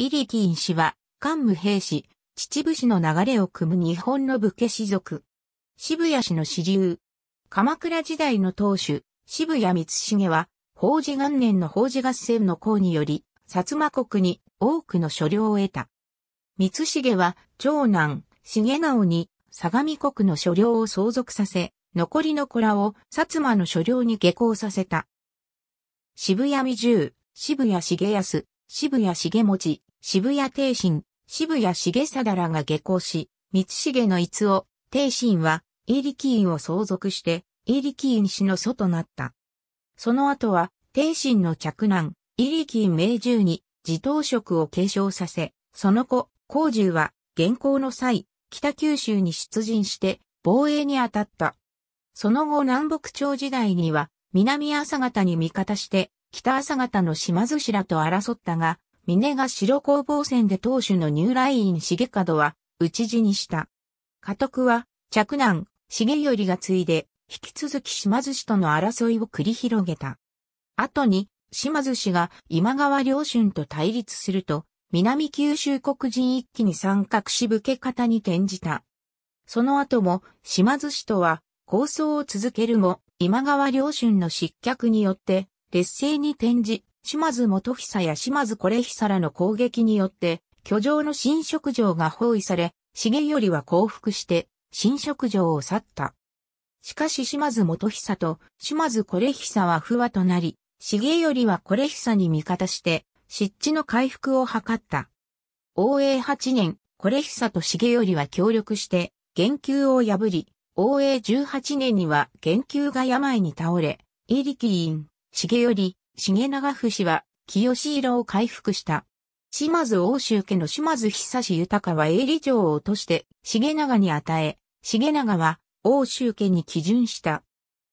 イリティン氏は、官武兵士、秩父氏の流れを組む日本の武家氏族。渋谷氏の支流。鎌倉時代の当主、渋谷光重は、法事元年の法事合戦の功により、薩摩国に多くの所領を得た。光重は、長男、重直に、相模国の所領を相続させ、残りの子らを薩摩の所領に下校させた。渋谷未重、渋谷重康、渋谷重持、渋谷帝神、渋谷重貞らが下校し、三重の逸を、帝神は、イーリキーンを相続して、イーリキーン氏の祖となった。その後は、帝神の嫡男、イーリキーン名獣に、自頭職を継承させ、その後、光獣は、現行の際、北九州に出陣して、防衛に当たった。その後南北朝時代には、南朝方に味方して、北朝方の島津らと争ったが、峰が白攻防戦で当主のニューライン重門は、討ち死にした。家督は、嫡男、重頼が継いで、引き続き島津氏との争いを繰り広げた。後に、島津氏が今川良春と対立すると、南九州国人一揆に参画し武家方に転じた。その後も、島津氏とは、構想を続けるも、今川良春の失脚によって、劣勢に転じ、島津元久や島津これ久らの攻撃によって、居城の新職城が包囲され、重頼は降伏して、新職城を去った。しかし島津元久と島津これ久は不和となり、重頼はこれ久に味方して、湿地の回復を図った。応永8年、これ久と重頼は協力して、元宮を破り、応永18年には元宮が病に倒れ、エリキーン、より。重長節は、清志郎を回復した。島津欧州家の島津久志豊は営利城を落として、重長に与え、重長は、欧州家に基準した。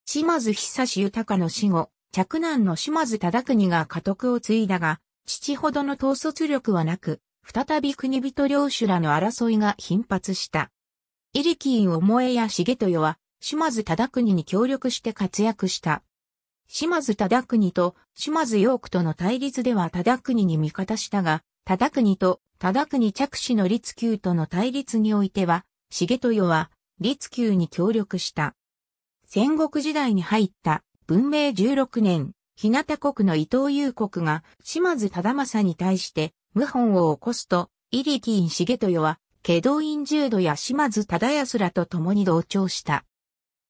島津久志豊の死後、嫡男の島津忠国が家督を継いだが、父ほどの統率力はなく、再び国人領主らの争いが頻発した。イリキー・オモエや重豊は、島津忠国に協力して活躍した。島津忠国と島津陽子との対立では忠国に味方したが、忠国と忠国着手の立宮との対立においては、重豊は立宮に協力した。戦国時代に入った文明16年、日向国の伊藤優国が島津忠政に対して謀反を起こすと、イリキン重豊は、祁道院重度や島津忠康らと共に同調した。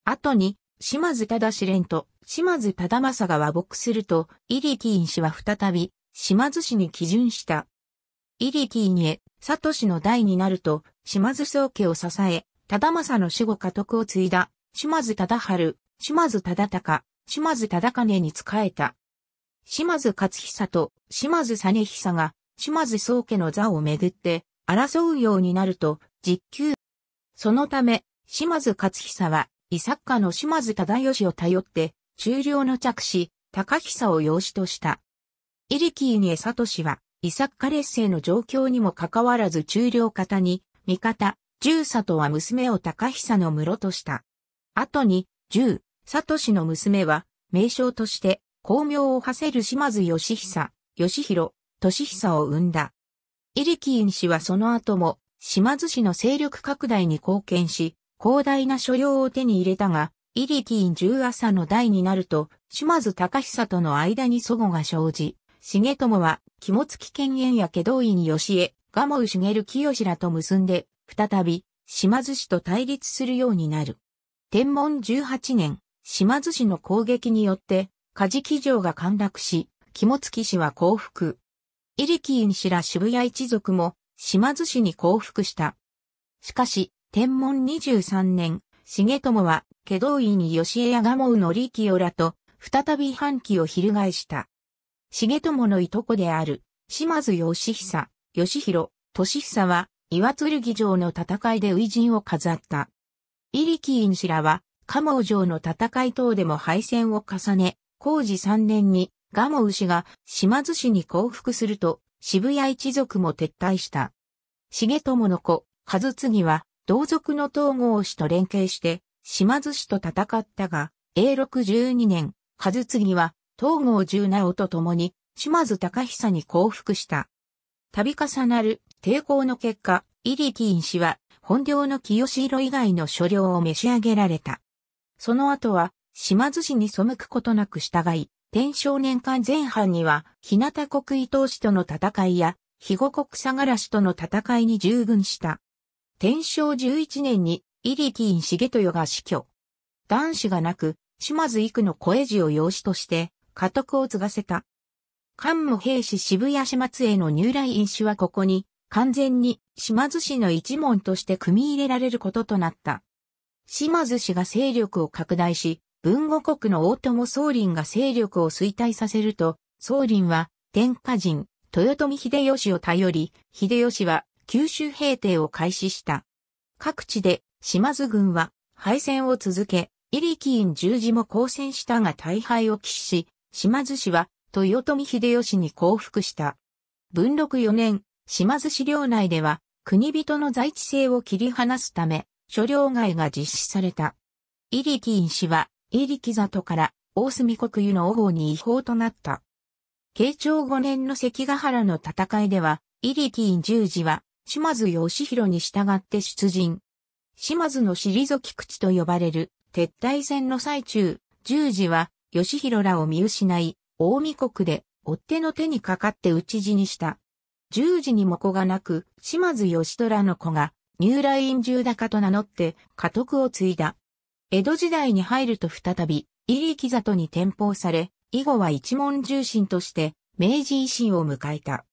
後に、島津忠司連と島津忠政が和睦すると、イリティーン氏は再び、島津氏に基準した。イリティンへ、佐ト氏の代になると、島津宗家を支え、忠政の死後家督を継いだ、島津忠春、島津忠隆、島津忠兼に仕えた。島津勝久と島津実久が、島津宗家の座をめぐって、争うようになると、実給。そのため、島津勝久は、伊作家の島津忠義を頼って、中了の着手、高久を養子とした。イリキーニエサトシは、イサッカ劣の状況にもかかわらず中領方に、味方、十里は娘を高久の室とした。後に、十、里氏の娘は、名称として、功名を馳せる島津義久、義弘、俊久を生んだ。イリキーニ氏はその後も、島津氏の勢力拡大に貢献し、広大な所領を手に入れたが、イリティン十朝の代になると、島津隆久との間に祖母が生じ、重友は、肝付犬縁や祁答院義江、蒲生茂清らと結んで、再び、島津氏と対立するようになる。天文十八年、島津氏の攻撃によって、梶木城が陥落し、肝付氏は降伏。イリキィン氏ら渋谷一族も、島津氏に降伏した。しかし、天文23年、重友は、祁答院に吉江や蒲の則清らと、再び反旗を翻した。重友のいとこである、島津義久、義弘、俊久は、岩剣城の戦いで初陣を飾った。イリキ院氏らは、蒲生城の戦い等でも敗戦を重ね、工事3年に、蒲生氏が島津氏に降伏すると、渋谷一族も撤退した。重友の子、和次は、同族の東郷氏と連携して、島津氏と戦ったが、永禄12年、和次は、東郷十直と共に、島津隆久に降伏した。度重なる抵抗の結果、イリティン氏は、本領の清弘以外の所領を召し上げられた。その後は、島津氏に背くことなく従い、天正年間前半には、日向国伊藤氏との戦いや、肥後国相良氏との戦いに従軍した。天正11年に、イリン・シゲトヨが死去。男子がなく、島津幾の小江寺を養子として、家督を継がせた。関武兵士渋谷始末への入来因子はここに、完全に島津氏の一門として組み入れられることとなった。島津氏が勢力を拡大し、文後国の大友宗林が勢力を衰退させると、宗林は天下人、豊臣秀吉を頼り、秀吉は九州平定を開始した。各地で島津軍は敗戦を続け、イリキーン十字も交戦したが大敗を喫し、島津氏は豊臣秀吉に降伏した。文禄四年、島津市領内では国人の在地性を切り離すため、所領外が実施された。イリキーン氏は、イリキ里から大隅国湯の王に違法となった。慶長五年の関ヶ原の戦いでは、イリキーン十字は島津義弘に従って出陣。島津の退き口と呼ばれる撤退戦の最中、十字は義弘らを見失い、大見国で追っ手の手にかかって討ち死にした。十字にも子がなく、島津義虎の子がニューライン十高と名乗って家督を継いだ。江戸時代に入ると再び、入木里に転封され、以後は一門重臣として明治維新を迎えた。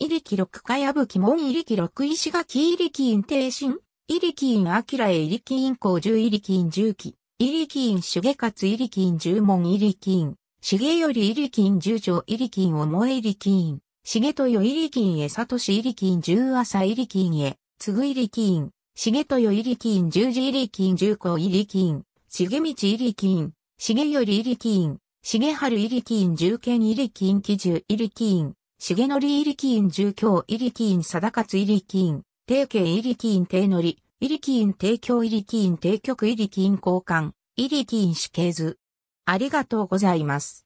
イリキ六かやぶき門イリキ六石垣イリキ院定心、イリキ院明へイリキ院公十イリキ院十期、イリキ院重勝イリキ院十門イリキし重よりイリキ院十条イリキ院重イリキ院、重豊イリキ院へ里市イリキ院十朝イリキ院へ、継ぐイリキ院、重豊イリキ院十字イリキ院十孔イリキ院、重道イリキし重よりイリキ院、重春イリキ院十剣イリキ院基準イリキ院、重則入り金因重教入り金因定勝入り金因、定型入り金因定則、入り金因定教入り金因定局入り金因交換、入り金因死刑図。ありがとうございます。